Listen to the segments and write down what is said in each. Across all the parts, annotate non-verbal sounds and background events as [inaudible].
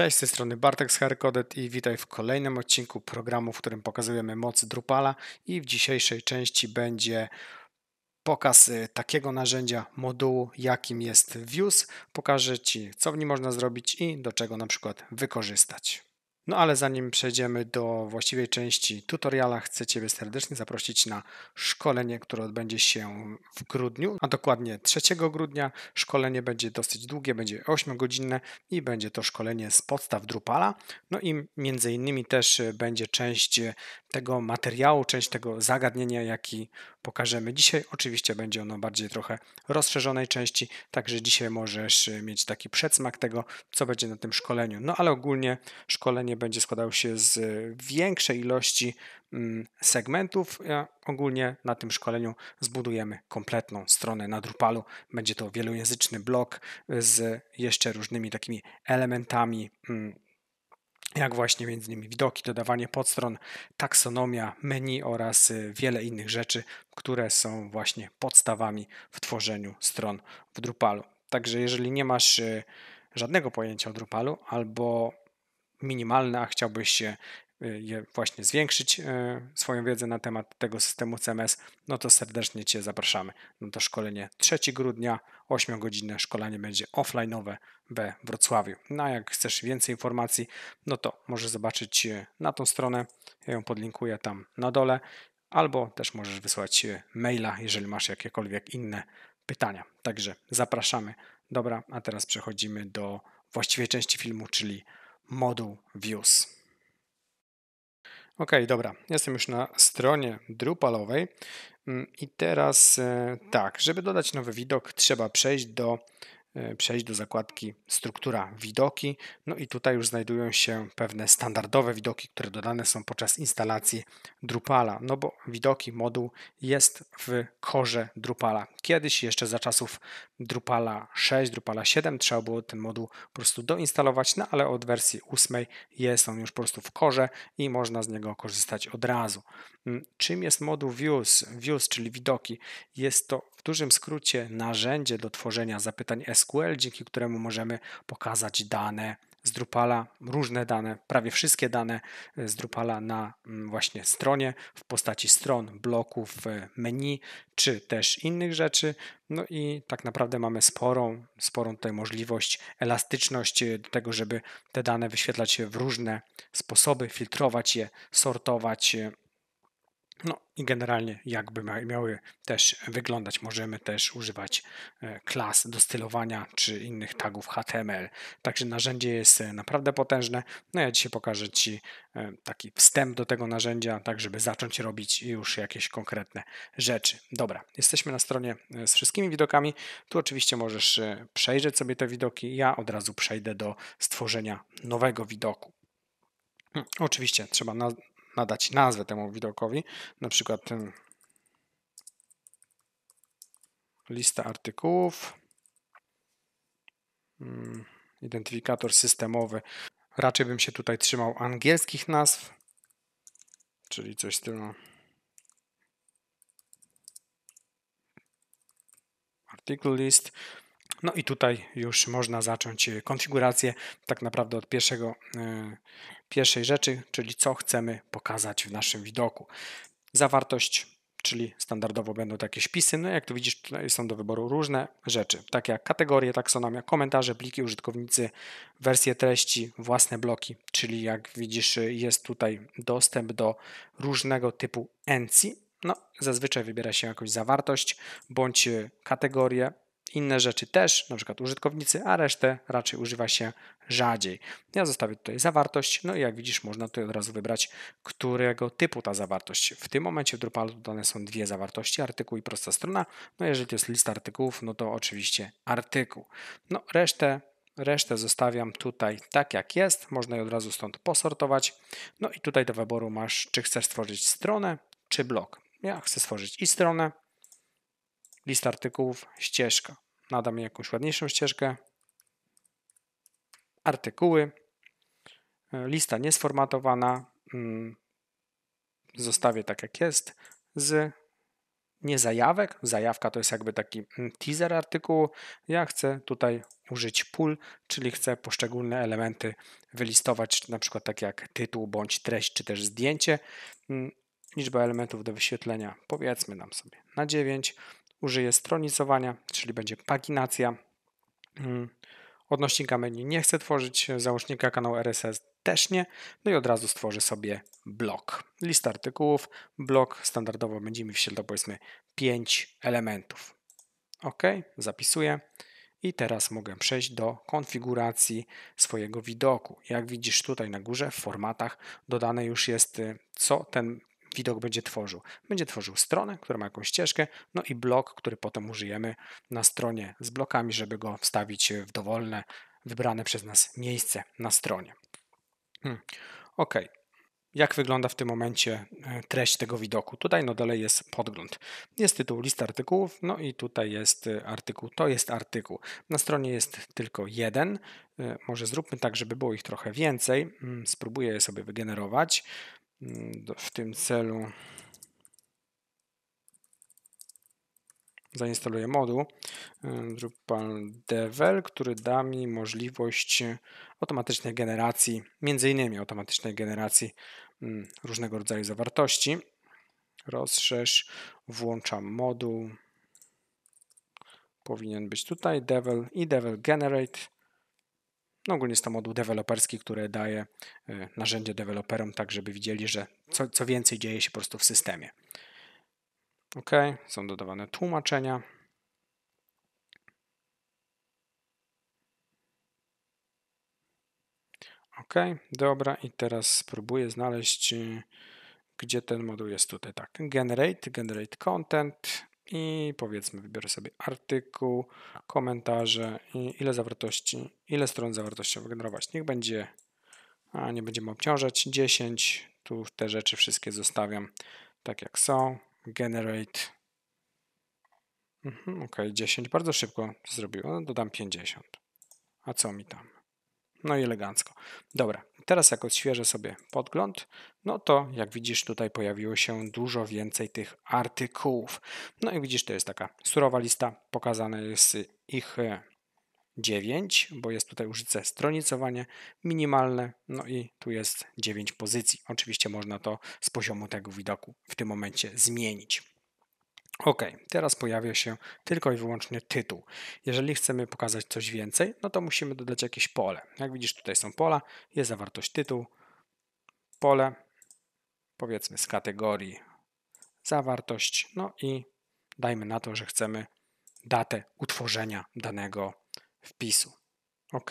Cześć, z tej strony Bartek z Herkodet i witaj w kolejnym odcinku programu, w którym pokazujemy moc Drupala i w dzisiejszej części będzie pokaz y, takiego narzędzia, modułu, jakim jest Views. Pokażę Ci, co w nim można zrobić i do czego na przykład wykorzystać. No ale zanim przejdziemy do właściwej części tutoriala, chcę Ciebie serdecznie zaprosić na szkolenie, które odbędzie się w grudniu, a dokładnie 3 grudnia. Szkolenie będzie dosyć długie, będzie 8-godzinne i będzie to szkolenie z podstaw Drupala. No i między innymi też e, będzie część e, tego materiału, część tego zagadnienia, jaki pokażemy dzisiaj. Oczywiście będzie ono bardziej trochę rozszerzonej części, także dzisiaj możesz e, mieć taki przedsmak tego, co będzie na tym szkoleniu. No ale ogólnie szkolenie będzie składał się z e, większej ilości mm, segmentów. Ogólnie na tym szkoleniu zbudujemy kompletną stronę na Drupalu. Będzie to wielojęzyczny blok e, z jeszcze różnymi takimi elementami mm, jak właśnie między innymi widoki, dodawanie podstron, taksonomia, menu oraz e, wiele innych rzeczy, które są właśnie podstawami w tworzeniu stron w Drupalu. Także jeżeli nie masz żadnego pojęcia o Drupalu albo minimalne, a chciałbyś y, je właśnie zwiększyć, y, swoją wiedzę na temat tego systemu CMS, no to serdecznie Cię zapraszamy na to szkolenie 3 grudnia, 8 godzinne szkolenie będzie offline'owe we Wrocławiu. No a jak chcesz więcej informacji, no to możesz zobaczyć y, na tą stronę, ja ją podlinkuję tam na dole, albo też możesz wysłać maila, jeżeli masz jakiekolwiek inne pytania. Także zapraszamy. Dobra, a teraz przechodzimy do właściwej części filmu, czyli moduł views. Ok, dobra, jestem już na stronie Drupalowej mm, i teraz e, tak, żeby dodać nowy widok, trzeba przejść do, e, przejść do zakładki struktura widoki, no i tutaj już znajdują się pewne standardowe widoki, które dodane są podczas instalacji Drupala, no bo widoki moduł jest w korze Drupala. Kiedyś jeszcze za czasów Drupala 6, Drupala 7. Trzeba było ten moduł po prostu doinstalować, no ale od wersji 8 jest on już po prostu w korze i można z niego korzystać od razu. Mm, czym jest moduł Views? Views, czyli widoki. Jest to w dużym skrócie narzędzie do tworzenia zapytań SQL, dzięki któremu możemy pokazać dane z Drupala różne dane, prawie wszystkie dane e, z Drupala na mm, właśnie stronie w postaci stron, bloków, e, menu czy też innych rzeczy. No i tak naprawdę mamy sporą, sporą tutaj możliwość, elastyczność e, do tego, żeby te dane wyświetlać w różne sposoby, filtrować je, sortować no i generalnie jakby miały też wyglądać, możemy też używać e, klas do stylowania czy innych tagów HTML. Także narzędzie jest e, naprawdę potężne. No ja dzisiaj pokażę Ci e, taki wstęp do tego narzędzia, tak żeby zacząć robić już jakieś konkretne rzeczy. Dobra, jesteśmy na stronie z wszystkimi widokami. Tu oczywiście możesz przejrzeć sobie te widoki. Ja od razu przejdę do stworzenia nowego widoku. Oczywiście trzeba nadać nazwę temu widokowi, na przykład ten lista artykułów, hmm, identyfikator systemowy. Raczej bym się tutaj trzymał angielskich nazw, czyli coś w stylu no. article list. No i tutaj już można zacząć e, konfigurację tak naprawdę od pierwszego, e, pierwszej rzeczy, czyli co chcemy pokazać w naszym widoku. Zawartość czyli standardowo będą takie śpisy. No jak tu widzisz, tutaj są do wyboru różne rzeczy, takie jak kategorie, taksonomia, komentarze, pliki, użytkownicy, wersje treści, własne bloki, czyli jak widzisz, e, jest tutaj dostęp do różnego typu ENCI. No, zazwyczaj wybiera się jakąś zawartość bądź kategorię, inne rzeczy też, na przykład użytkownicy, a resztę raczej używa się rzadziej. Ja zostawię tutaj zawartość, no i jak widzisz, można tutaj od razu wybrać, którego typu ta zawartość. W tym momencie w Drupalu dodane są dwie zawartości, artykuł i prosta strona. No jeżeli to jest lista artykułów, no to oczywiście artykuł. No resztę Resztę zostawiam tutaj tak jak jest, można je od razu stąd posortować. No i tutaj do wyboru masz, czy chcesz stworzyć stronę, czy blog. Ja chcę stworzyć i stronę, lista artykułów, ścieżka. Nadam jakąś ładniejszą ścieżkę. Artykuły, e, lista niesformatowana, mm, zostawię tak jak jest, z nie zajawek, zajawka to jest jakby taki mm, teaser artykułu, ja chcę tutaj użyć pól, czyli chcę poszczególne elementy wylistować, na przykład tak jak tytuł, bądź treść, czy też zdjęcie. Mm, liczba elementów do wyświetlenia powiedzmy nam sobie na 9, użyję stronicowania, czyli będzie paginacja. Mm, Odnośnika menu nie chcę tworzyć, załącznika kanału RSS też nie. No i od razu stworzę sobie blok. Lista artykułów, blok standardowo będziemy wsiedli do powiedzmy 5 elementów. OK, zapisuję. I teraz mogę przejść do konfiguracji swojego widoku. Jak widzisz tutaj na górze w formatach dodane już jest, y, co ten widok będzie tworzył? Będzie tworzył stronę, która ma jakąś ścieżkę, no i blok, który potem użyjemy na stronie z blokami, żeby go wstawić w dowolne, wybrane przez nas miejsce na stronie. Hmm. Ok. Jak wygląda w tym momencie e, treść tego widoku? Tutaj no dalej jest podgląd. Jest tytuł list artykułów, no i tutaj jest e, artykuł, to jest artykuł. Na stronie jest tylko jeden. E, może zróbmy tak, żeby było ich trochę więcej. Hmm, spróbuję je sobie wygenerować. Mm, w tym celu zainstaluję moduł mm, Drupal Devel, który da mi możliwość automatycznej generacji, między innymi automatycznej generacji mm, różnego rodzaju zawartości. Rozszerz, włączam moduł, powinien być tutaj Devel i Devel Generate. No ogólnie jest to moduł deweloperski, który daje y, narzędzie deweloperom, tak żeby widzieli, że co, co więcej dzieje się po prostu w systemie. OK, są dodawane tłumaczenia. OK, dobra, i teraz spróbuję znaleźć, y, gdzie ten moduł jest tutaj. Tak, generate, generate content, i powiedzmy wybiorę sobie artykuł, komentarze i ile zawartości, ile stron zawartości wygenerować. Niech będzie, a nie będziemy obciążać, 10. Tu te rzeczy wszystkie zostawiam tak jak są. Generate. Mhm, ok, 10. Bardzo szybko zrobiło. No, dodam 50. A co mi tam? No i elegancko. Dobra, teraz jak odświeżę sobie podgląd, no to jak widzisz tutaj pojawiło się dużo więcej tych artykułów. No i widzisz, to jest taka surowa lista, pokazane jest ich 9, e, bo jest tutaj użyte stronicowanie minimalne, no i tu jest 9 pozycji. Oczywiście można to z poziomu tego widoku w tym momencie zmienić. OK, teraz pojawia się tylko i wyłącznie tytuł. Jeżeli chcemy pokazać coś więcej, no to musimy dodać jakieś pole. Jak widzisz, tutaj są pola, jest zawartość tytuł, pole, powiedzmy z kategorii zawartość, no i dajmy na to, że chcemy datę utworzenia danego wpisu. OK,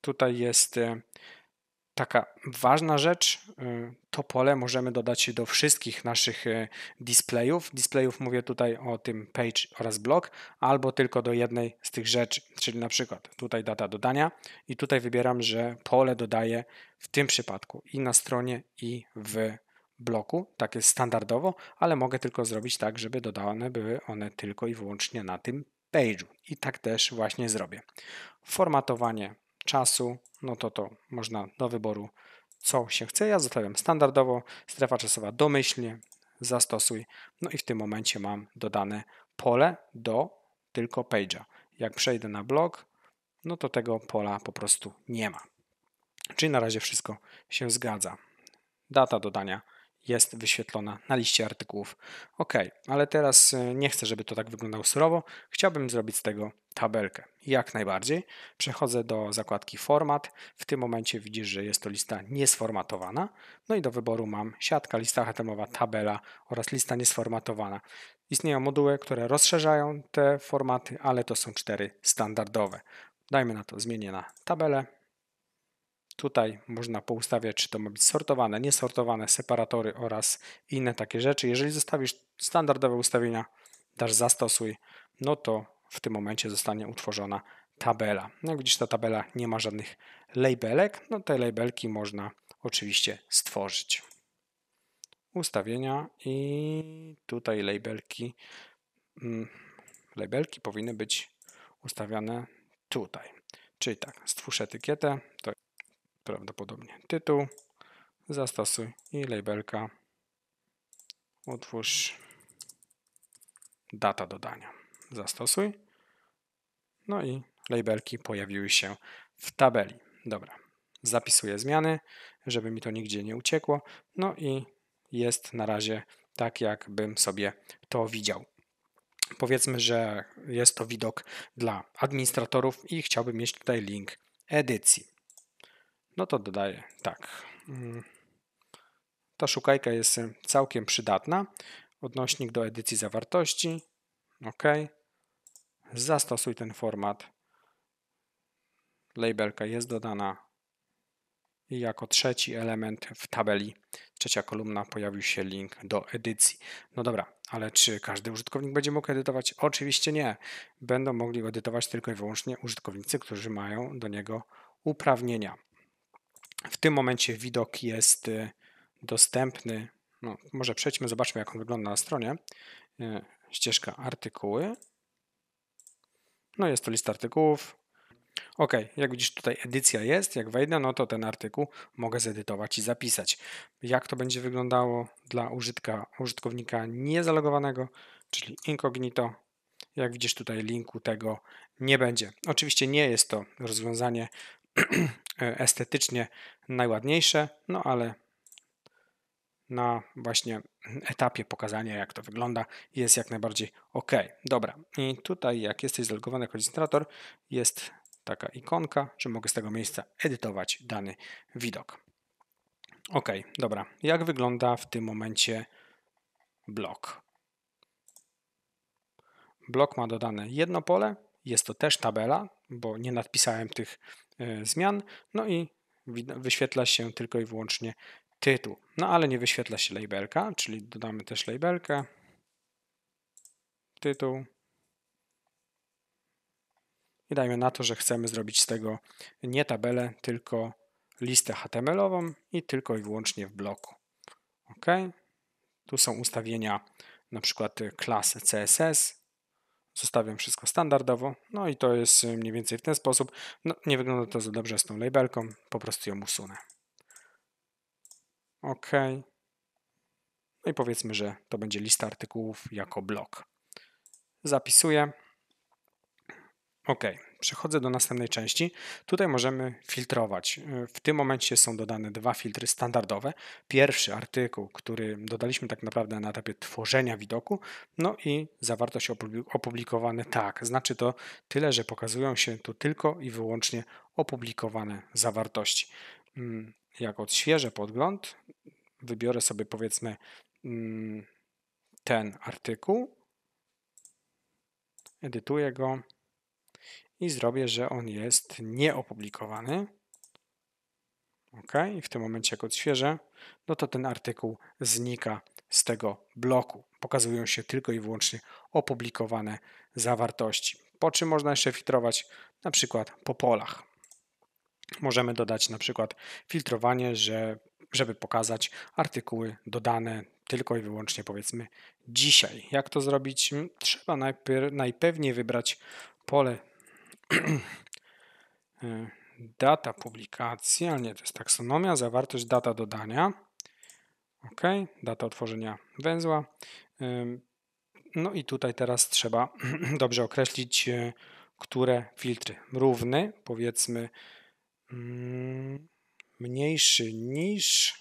tutaj jest e, taka ważna rzecz, y, to pole możemy dodać do wszystkich naszych y, displayów. Displayów mówię tutaj o tym page oraz blog, albo tylko do jednej z tych rzeczy, czyli na przykład tutaj data dodania i tutaj wybieram, że pole dodaję w tym przypadku i na stronie i w bloku, tak jest standardowo, ale mogę tylko zrobić tak, żeby dodane były one tylko i wyłącznie na tym page'u i tak też właśnie zrobię. Formatowanie czasu, no to to można do wyboru, co się chce. Ja zostawiam standardowo, strefa czasowa domyślnie, zastosuj. No i w tym momencie mam dodane pole do tylko page'a. Jak przejdę na blog, no to tego pola po prostu nie ma. Czyli na razie wszystko się zgadza. Data dodania jest wyświetlona na liście artykułów. OK, ale teraz y, nie chcę, żeby to tak wyglądało surowo. Chciałbym zrobić z tego tabelkę. Jak najbardziej. Przechodzę do zakładki format. W tym momencie widzisz, że jest to lista niesformatowana. No i do wyboru mam siatka, lista html tabela oraz lista niesformatowana. Istnieją moduły, które rozszerzają te formaty, ale to są cztery standardowe. Dajmy na to zmienię na tabelę. Tutaj można poustawiać, czy to ma być sortowane, niesortowane, separatory oraz inne takie rzeczy. Jeżeli zostawisz standardowe ustawienia, dasz zastosuj, no to w tym momencie zostanie utworzona tabela. No jak widzisz, ta tabela nie ma żadnych labelek, no te labelki można oczywiście stworzyć. Ustawienia i tutaj labelki. Mm, labelki powinny być ustawiane tutaj. Czyli tak, stwórz etykietę, to prawdopodobnie tytuł, zastosuj i labelka, utwórz data dodania, zastosuj, no i labelki pojawiły się w tabeli. Dobra, zapisuję zmiany, żeby mi to nigdzie nie uciekło, no i jest na razie tak, jakbym sobie to widział. Powiedzmy, że jest to widok dla administratorów i chciałbym mieć tutaj link edycji no to dodaję tak. Mm. Ta szukajka jest całkiem przydatna. Odnośnik do edycji zawartości. OK. Zastosuj ten format. Labelka jest dodana. I jako trzeci element w tabeli, trzecia kolumna, pojawił się link do edycji. No dobra, ale czy każdy użytkownik będzie mógł edytować? Oczywiście nie. Będą mogli edytować tylko i wyłącznie użytkownicy, którzy mają do niego uprawnienia. W tym momencie widok jest y, dostępny. No, może przejdźmy, zobaczmy jak on wygląda na stronie. Y, ścieżka artykuły. No jest to lista artykułów. Ok, jak widzisz tutaj edycja jest, jak wejdę, no to ten artykuł mogę zedytować i zapisać. Jak to będzie wyglądało dla użytka, użytkownika niezalogowanego, czyli incognito, jak widzisz tutaj linku tego nie będzie. Oczywiście nie jest to rozwiązanie [clears throat] E, estetycznie najładniejsze, no ale na właśnie etapie pokazania, jak to wygląda, jest jak najbardziej ok. Dobra, i tutaj, jak jesteś zalogowany jako administrator, jest taka ikonka, że mogę z tego miejsca edytować dany widok. Ok, dobra, jak wygląda w tym momencie blok? Blok ma dodane jedno pole, jest to też tabela, bo nie nadpisałem tych E, zmian, no i wyświetla się tylko i wyłącznie tytuł. No ale nie wyświetla się labelka, czyli dodamy też labelkę, tytuł i dajmy na to, że chcemy zrobić z tego nie tabelę, tylko listę HTML-ową i tylko i wyłącznie w bloku. OK. Tu są ustawienia na przykład klasy CSS, Zostawiam wszystko standardowo, no i to jest y, mniej więcej w ten sposób. No, nie wygląda to za dobrze z tą labelką, po prostu ją usunę. OK. No i powiedzmy, że to będzie lista artykułów jako blok. Zapisuję. OK. Przechodzę do następnej części. Tutaj możemy filtrować. Y, w tym momencie są dodane dwa filtry standardowe. Pierwszy artykuł, który dodaliśmy tak naprawdę na etapie tworzenia widoku, no i zawartość opublikowane tak. Znaczy to tyle, że pokazują się tu tylko i wyłącznie opublikowane zawartości. Mm, jak odświeżę podgląd, wybiorę sobie powiedzmy mm, ten artykuł, edytuję go i zrobię, że on jest nieopublikowany. OK, i w tym momencie jak odświeżę, no to ten artykuł znika z tego bloku. Pokazują się tylko i wyłącznie opublikowane zawartości. Po czym można jeszcze filtrować na przykład po polach. Możemy dodać na przykład filtrowanie, że, żeby pokazać artykuły dodane tylko i wyłącznie powiedzmy dzisiaj. Jak to zrobić? Trzeba najpierw, najpewniej wybrać pole [clears throat] Y, data publikacji, ale nie, to jest taksonomia, zawartość, data dodania, ok, data otworzenia węzła. No i tutaj teraz trzeba [clears throat] dobrze określić, y, które filtry. Równy, powiedzmy, mm, mniejszy niż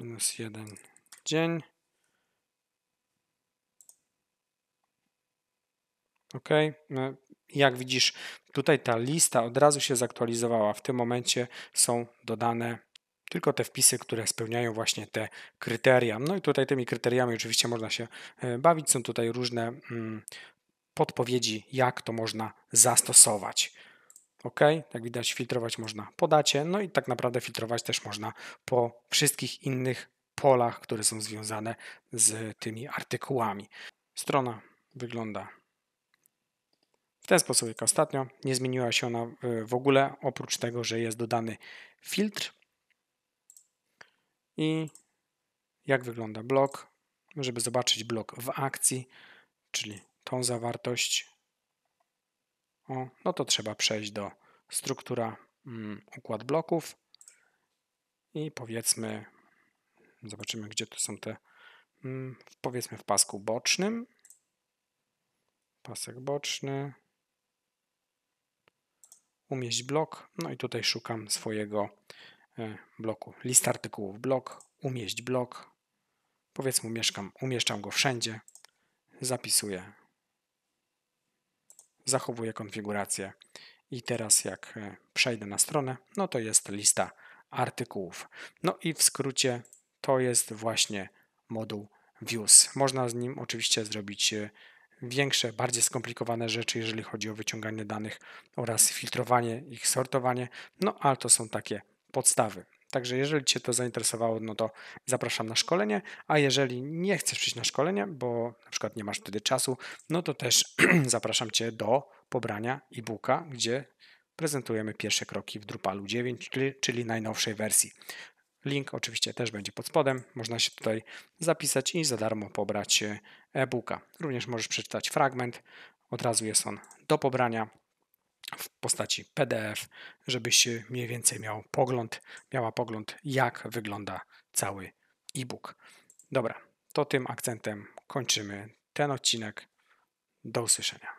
minus jeden dzień Ok? No, jak widzisz, tutaj ta lista od razu się zaktualizowała. W tym momencie są dodane tylko te wpisy, które spełniają właśnie te kryteria. No i tutaj tymi kryteriami oczywiście można się e, bawić. Są tutaj różne mm, podpowiedzi, jak to można zastosować. OK, jak widać, filtrować można po dacie, no i tak naprawdę filtrować też można po wszystkich innych polach, które są związane z tymi artykułami. Strona wygląda ten sposób jak ostatnio. Nie zmieniła się ona e, w ogóle, oprócz tego, że jest dodany filtr. I jak wygląda blok, żeby zobaczyć blok w akcji, czyli tą zawartość. O, no to trzeba przejść do struktura mm, układ bloków i powiedzmy, zobaczymy gdzie to są te, mm, powiedzmy w pasku bocznym, pasek boczny, umieść blok, no i tutaj szukam swojego e, bloku. list artykułów blok, umieść blok, powiedzmy umieszczam, umieszczam go wszędzie, zapisuję, zachowuję konfigurację i teraz jak e, przejdę na stronę, no to jest lista artykułów. No i w skrócie to jest właśnie moduł views. Można z nim oczywiście zrobić e, większe, bardziej skomplikowane rzeczy, jeżeli chodzi o wyciąganie danych oraz filtrowanie, ich sortowanie, no ale to są takie podstawy. Także jeżeli Cię to zainteresowało, no to zapraszam na szkolenie, a jeżeli nie chcesz przyjść na szkolenie, bo na przykład nie masz wtedy czasu, no to też [clears throat] zapraszam Cię do pobrania e-booka, gdzie prezentujemy pierwsze kroki w Drupalu 9, czyli, czyli najnowszej wersji. Link oczywiście też będzie pod spodem. Można się tutaj zapisać i za darmo pobrać e, e-booka. Również możesz przeczytać fragment. Od razu jest on do pobrania w postaci PDF, żebyś e, mniej więcej miał pogląd, miała pogląd, jak wygląda cały e-book. Dobra, to tym akcentem kończymy ten odcinek. Do usłyszenia.